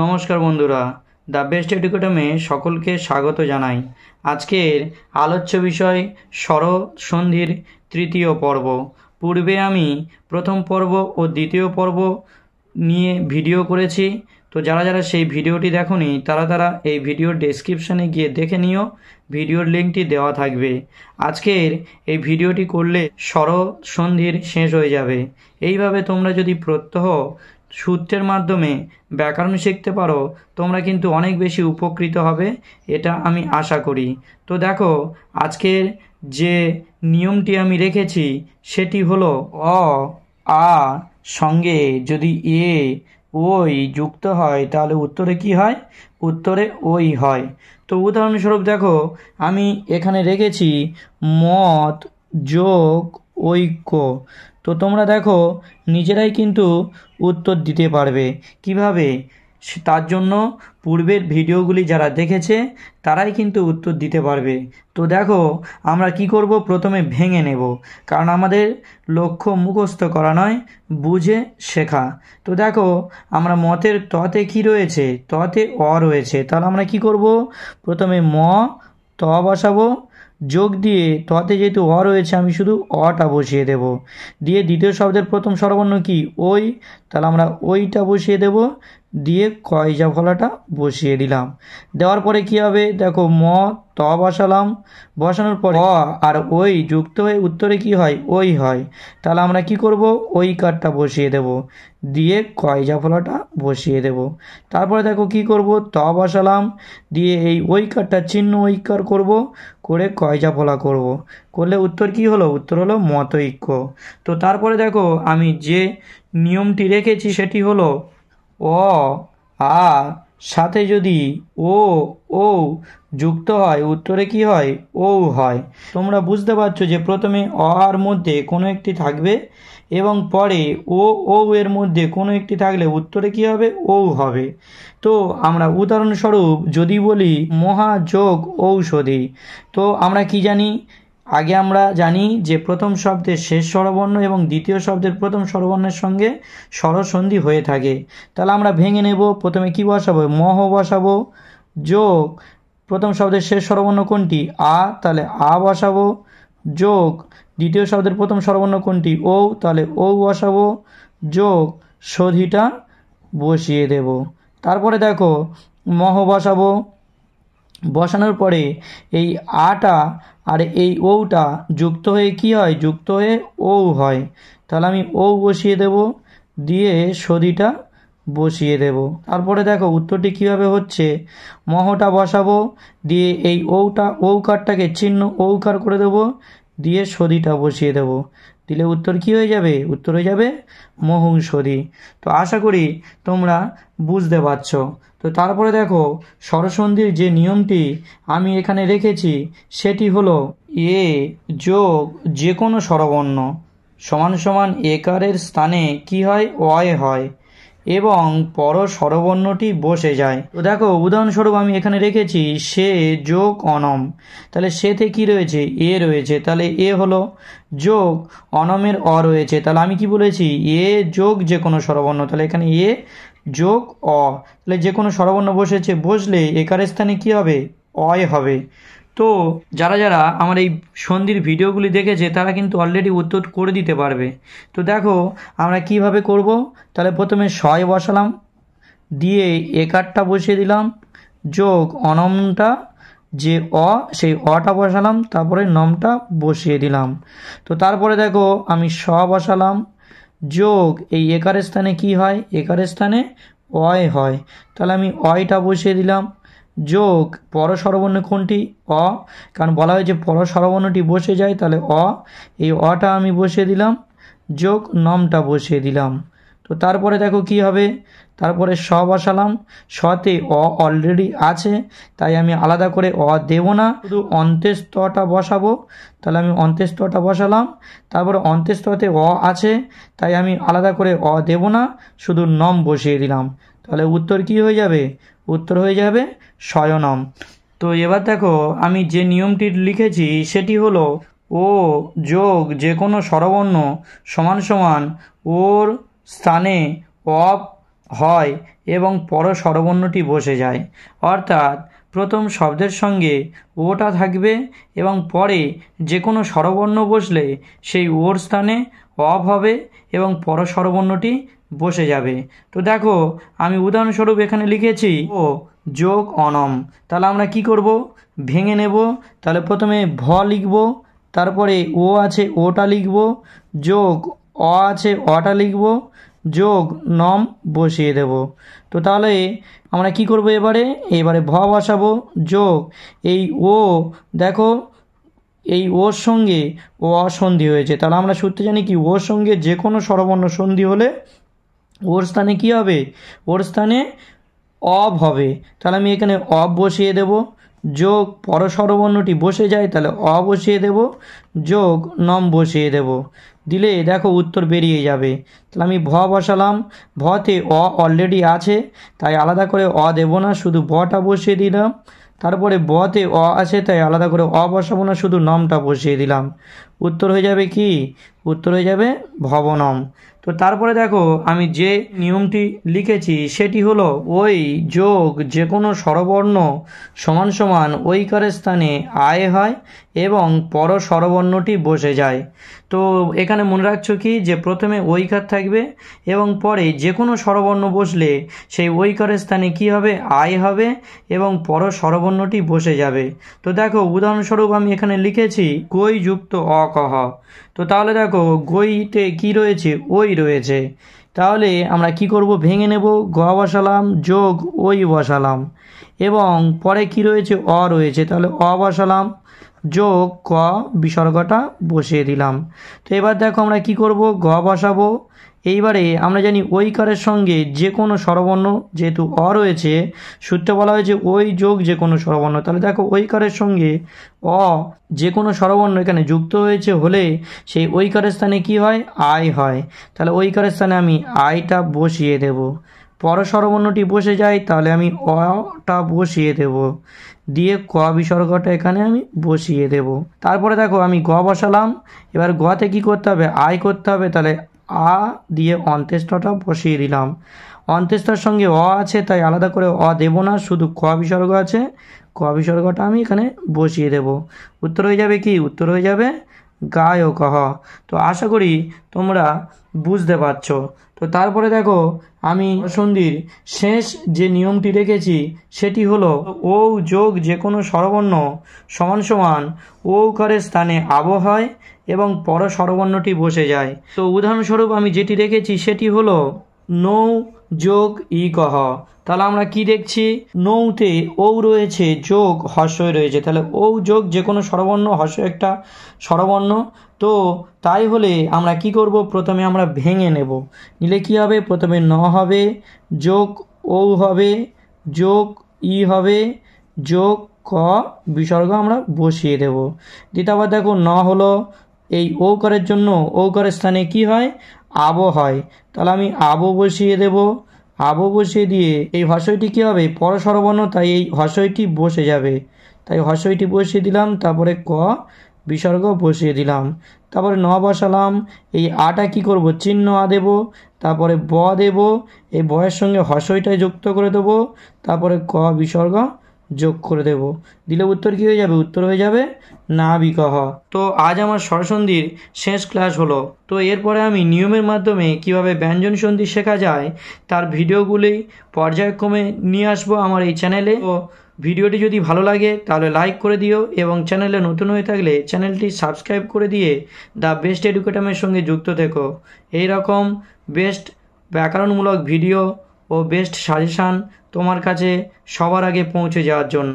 নমস্কার বন্ধুরা the best এডুকেটমে সকলকে স্বাগত জানাই আজকের আলোচ্য বিষয় সরসন্ধির তৃতীয় পর্ব পূর্বে আমি প্রথম পর্ব ও দ্বিতীয় পর্ব নিয়ে ভিডিও করেছি তো যারা যারা সেই ভিডিওটি দেখনি তারা তারা এই ভিডিওর ডেসক্রিপশানে গিয়ে দেখে নিও ভিডিওর লিঙ্কটি দেওয়া থাকবে আজকের এই ভিডিওটি করলে স্বর সন্ধির শেষ হয়ে যাবে এইভাবে তোমরা যদি প্রত্যহ সূত্রের মাধ্যমে ব্যাকরণ শিখতে পারো তোমরা কিন্তু অনেক বেশি উপকৃত হবে এটা আমি আশা করি তো দেখো আজকের যে নিয়মটি আমি রেখেছি সেটি হলো অ আ সঙ্গে যদি এ ওই যুক্ত হয় তাহলে উত্তরে কি হয় উত্তরে ওই হয় তো উদাহরণস্বরূপ দেখো আমি এখানে রেখেছি মত যোগ ঐক্য তো তোমরা দেখো নিজেরাই কিন্তু উত্তর দিতে পারবে কিভাবে তার জন্য পূর্বের ভিডিওগুলি যারা দেখেছে তারাই কিন্তু উত্তর দিতে পারবে তো দেখো আমরা কি করব প্রথমে ভেঙে নেব কারণ আমাদের লক্ষ্য মুখস্থ করা নয় বুঝে শেখা তো দেখো আমরা মতের ততে কি রয়েছে ততে অ রয়েছে তাহলে আমরা কি করব প্রথমে ম ত বসাবো যোগ দিয়ে ততে যেহেতু অ রয়েছে আমি শুধু অটা বসিয়ে দেব দিয়ে দ্বিতীয় শব্দের প্রথম স্বরবর্ণ কি ওই তাহলে আমরা ওইটা বসিয়ে দেব দিয়ে কয়জা ফলাটা বসিয়ে দিলাম দেওয়ার পরে কি হবে দেখো ম ত বসালাম বসানোর পরে অ আর ওই যুক্ত হয়ে উত্তরে কি হয় ওই হয় তাহলে আমরা কি করব ওই কাঠটা বসিয়ে দেব দিয়ে কয়জা ফলাটা বসিয়ে দেব তারপরে দেখো কি করব ত বসালাম দিয়ে এই ওই কাঠটা চিহ্ন ঐক্যার করব করে কয়জা ফলা করব করলে উত্তর কি হলো উত্তর হলো মত ঐক্য তো তারপরে দেখো আমি যে নিয়মটি রেখেছি সেটি হলো অ আ সাথে যদি ও ও যুক্ত হয় উত্তরে কি হয় ও হয় তোমরা বুঝতে পারছো যে প্রথমে অ আর মধ্যে কোনো একটি থাকবে এবং পরে ও ও এর মধ্যে কোনো একটি থাকলে উত্তরে কি হবে ও হবে তো আমরা উদাহরণস্বরূপ যদি বলি মহাযোগ ঔষধি তো আমরা কি জানি আগে আমরা জানি যে প্রথম শব্দের শেষ স্বরবর্ণ এবং দ্বিতীয় শব্দের প্রথম স্বরবর্ণের সঙ্গে স্বরসন্ধি হয়ে থাকে তাহলে আমরা ভেঙে নেব প্রথমে কি বসাবো মহ বসাবো যোগ প্রথম শব্দের শেষ স্বরবর্ণ কোনটি আ তাহলে আ বসাবো যোগ দ্বিতীয় শব্দের প্রথম স্বরবর্ণ কোনটি ও তাহলে ও বসাবো যোগ সধিটা বসিয়ে দেব তারপরে দেখো মহ বসাবো বসানোর পরে এই আটা আর এই ওটা যুক্ত হয়ে কি হয় যুক্ত হয়ে ও হয় তাহলে আমি ও বসিয়ে দেব দিয়ে সদিটা বসিয়ে দেব তারপরে দেখো উত্তরটি কিভাবে হচ্ছে মহটা বসাবো দিয়ে এই ওটা ও কারটাকে চিহ্ন কার করে দেব দিয়ে সদিটা বসিয়ে দেব দিলে উত্তর কি হয়ে যাবে উত্তর হয়ে যাবে মহৌষধি তো আশা করি তোমরা বুঝতে পারছ তো তারপরে দেখো স্বরসন্ধির যে নিয়মটি আমি এখানে রেখেছি সেটি হলো এ যোগ যে কোনো স্বরবর্ণ সমান সমান একারের স্থানে কি হয় ওয়ায় হয় এবং পর স্বরবর্ণটি বসে যায় তো দেখো উদাহরণস্বরূপ আমি এখানে রেখেছি সে যোগ অনম তাহলে সেতে কি রয়েছে এ রয়েছে তাহলে এ হলো যোগ অনমের অ রয়েছে তাহলে আমি কি বলেছি এ যোগ যে কোনো স্বরবর্ণ তাহলে এখানে এ যোগ অ তাহলে যে কোনো স্বরবর্ণ বসেছে বসলে একার স্থানে কি হবে অয় হবে তো যারা যারা আমার এই সন্ধির ভিডিওগুলি দেখেছে তারা কিন্তু অলরেডি উত্তর করে দিতে পারবে তো দেখো আমরা কিভাবে করব তাহলে প্রথমে ছয় বসালাম দিয়ে একারটা বসিয়ে দিলাম যোগ অনমটা যে অ সেই অটা বসালাম তারপরে নমটা বসিয়ে দিলাম তো তারপরে দেখো আমি স বসালাম যোগ এই একার স্থানে কি হয় একার স্থানে অয় হয় তাহলে আমি অয়টা বসিয়ে দিলাম যোগ পরসর্বর্ণ কোনটি অ কারণ বলা হয়েছে পরসর্বর্ণটি বসে যায় তাহলে অ এই অটা আমি বসিয়ে দিলাম যোগ নমটা বসিয়ে দিলাম তো তারপরে দেখো কি হবে তারপরে স বসালাম সতে অ অলরেডি আছে তাই আমি আলাদা করে অ দেব না শুধু অন্তেস্তটা বসাবো তাহলে আমি অন্তেস্তটা বসালাম তারপরে অন্তেস্ততে অ আছে তাই আমি আলাদা করে অ দেব না শুধু নম বসিয়ে দিলাম তাহলে উত্তর কি হয়ে যাবে উত্তর হয়ে যাবে স্বয়নম তো এবার দেখো আমি যে নিয়মটি লিখেছি সেটি হলো ও যোগ যে কোনো স্বরবর্ণ সমান সমান ওর স্থানে অফ হয় এবং পর স্বরবর্ণটি বসে যায় অর্থাৎ প্রথম শব্দের সঙ্গে ওটা থাকবে এবং পরে যে কোনো স্বরবর্ণ বসলে সেই ওর স্থানে অফ হবে এবং পর স্বরবর্ণটি বসে যাবে তো দেখো আমি উদাহরণস্বরূপ এখানে লিখেছি ও যোগ অনম তাহলে আমরা কি করব ভেঙে নেব তাহলে প্রথমে ভ লিখব তারপরে ও আছে ওটা লিখব যোগ অ আছে অটা লিখব যোগ নম বসিয়ে দেব তো তাহলে আমরা কি করব এবারে এবারে ভ বসাবো যোগ এই ও দেখো এই ওর সঙ্গে ও অসন্ধি হয়েছে তাহলে আমরা সূত্রে জানি কি ওর সঙ্গে যে কোনো স্বরবর্ণ সন্ধি হলে ওর স্থানে কি হবে ওর স্থানে অব হবে তাহলে আমি এখানে অব বসিয়ে দেব যোগ পরস্বরবর্ণটি বসে যায় তাহলে অ বসিয়ে দেব যোগ নম বসিয়ে দেব দিলে দেখো উত্তর বেরিয়ে যাবে তাহলে আমি ভ বসালাম ভতে অ অলরেডি আছে তাই আলাদা করে অ দেব না শুধু ভটা বসিয়ে দিলাম তারপরে বতে অ আছে তাই আলাদা করে অ বসাবো না শুধু নমটা বসিয়ে দিলাম উত্তর হয়ে যাবে কি উত্তর হয়ে যাবে ভবনম তো তারপরে দেখো আমি যে নিয়মটি লিখেছি সেটি হলো ওই যোগ যে কোনো স্বরবর্ণ সমান সমান কারের স্থানে আয় হয় এবং পর স্বরবর্ণটি বসে যায় তো এখানে মনে রাখছো কি যে প্রথমে ঐকার থাকবে এবং পরে যে কোনো স্বরবর্ণ বসলে সেই ঐকারের স্থানে কি হবে আয় হবে এবং পর স্বরবর্ণটি বসে যাবে তো দেখো উদাহরণস্বরূপ আমি এখানে লিখেছি গই যুক্ত অ তো তাহলে দেখো গইতে কি রয়েছে ওই রয়েছে তাহলে আমরা কি করব ভেঙে নেব গ বসালাম যোগ ওই বসালাম এবং পরে কি রয়েছে অ রয়েছে তাহলে অ বসালাম যোগ ক বিসর্গটা বসিয়ে দিলাম তো এবার দেখো আমরা কি করব গ বসাবো এইবারে আমরা জানি ওই কারের সঙ্গে যে কোনো স্বরবর্ণ যেহেতু অ রয়েছে সূত্রে বলা হয়েছে ওই যোগ যে কোনো স্বরবর্ণ তাহলে দেখো ওই কারের সঙ্গে অ যে কোনো স্বরবর্ণ এখানে যুক্ত হয়েছে হলে সেই ওই কারের স্থানে কি হয় আয় হয় তাহলে ওই কারের স্থানে আমি আয়টা বসিয়ে দেবো পর স্বরবর্ণটি বসে যায় তাহলে আমি অটা বসিয়ে দেব দিয়ে ক বিসর্গটা এখানে আমি বসিয়ে দেব তারপরে দেখো আমি গ বসালাম এবার গতে কি করতে হবে আয় করতে হবে তাহলে আ দিয়ে অন্ত্যেষ্টটা বসিয়ে দিলাম অন্ত্যেষ্টার সঙ্গে অ আছে তাই আলাদা করে অ দেব না শুধু ক বিসর্গ আছে ক বিসর্গটা আমি এখানে বসিয়ে দেব উত্তর হয়ে যাবে কি উত্তর হয়ে যাবে গায় কহ তো আশা করি তোমরা বুঝতে পারছ তো তারপরে দেখো আমি সন্ধির শেষ যে নিয়মটি রেখেছি সেটি হলো ও যোগ যে কোনো স্বরবর্ণ সমান সমান ও কারের স্থানে হয় এবং পর স্বরবর্ণটি বসে যায় তো উদাহরণস্বরূপ আমি যেটি রেখেছি সেটি হলো নৌ যোগ ই কহ তাহলে আমরা কি দেখছি নৌতে ঔ রয়েছে যোগ হস্য রয়েছে তাহলে ঔ যোগ যে কোনো স্বরবর্ণ হস্য একটা স্বরবর্ণ তো তাই হলে আমরা কি করব প্রথমে আমরা ভেঙে নেব নিলে কি হবে প্রথমে ন হবে যোগ ঔ হবে যোগ ই হবে যোগ ক বিসর্গ আমরা বসিয়ে দেব দ্বিতীয়বার দেখো ন হলো এই ও করের জন্য ও করের স্থানে কি হয় আবো হয় তাহলে আমি আবো বসিয়ে দেব আবো বসিয়ে দিয়ে এই হসইটি কী হবে পরসরবর্ণ তাই এই হসইটি বসে যাবে তাই হসইটি বসিয়ে দিলাম তারপরে ক বিসর্গ বসিয়ে দিলাম তারপরে ন বসালাম এই আটা কি করব চিহ্ন আ দেব তারপরে ব দেব এই বয়ের সঙ্গে হসইটা যুক্ত করে দেবো তারপরে ক বিসর্গ যোগ করে দেব দিলে উত্তর কী হয়ে যাবে উত্তর হয়ে যাবে না বিকহ তো আজ আমার স্বরসন্ধির শেষ ক্লাস হলো তো এরপরে আমি নিয়মের মাধ্যমে কিভাবে ব্যঞ্জন সন্ধি শেখা যায় তার ভিডিওগুলি পর্যায়ক্রমে নিয়ে আসবো আমার এই চ্যানেলে ও ভিডিওটি যদি ভালো লাগে তাহলে লাইক করে দিও এবং চ্যানেলে নতুন হয়ে থাকলে চ্যানেলটি সাবস্ক্রাইব করে দিয়ে দ্য বেস্ট এডুকেটামের সঙ্গে যুক্ত থেকো এই রকম বেস্ট ব্যাকরণমূলক ভিডিও ও বেস্ট সাজেশান তোমার কাছে সবার আগে পৌঁছে যাওয়ার জন্য